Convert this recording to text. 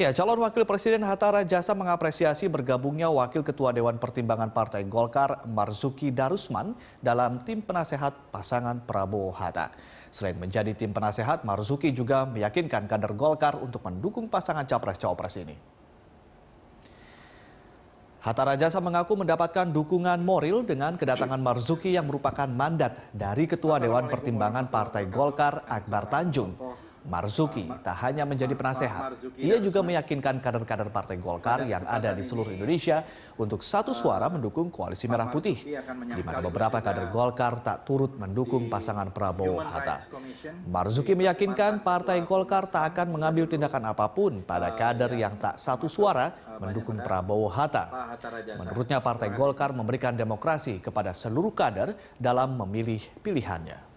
Ya, calon wakil presiden Hatta Rajasa mengapresiasi bergabungnya wakil ketua Dewan Pertimbangan Partai Golkar Marzuki Darusman dalam tim penasehat pasangan Prabowo Hatta. Selain menjadi tim penasehat, Marzuki juga meyakinkan kader Golkar untuk mendukung pasangan capres-cawapres ini. Hatta Rajasa mengaku mendapatkan dukungan moral dengan kedatangan Marzuki yang merupakan mandat dari Ketua Dewan Pertimbangan Partai Golkar Akbar Tanjung. Marzuki tak hanya menjadi penasehat, ia juga meyakinkan kader-kader Partai Golkar yang ada di seluruh Indonesia untuk satu suara mendukung Koalisi Merah Putih, di mana beberapa kader Golkar tak turut mendukung pasangan Prabowo-Hatta. Marzuki meyakinkan Partai Golkar tak akan mengambil tindakan apapun pada ah, kader iya. yang tak satu suara ah, mendukung Prabowo-Hatta. Menurutnya Partai Golkar memberikan demokrasi kepada seluruh kader dalam memilih pilihannya.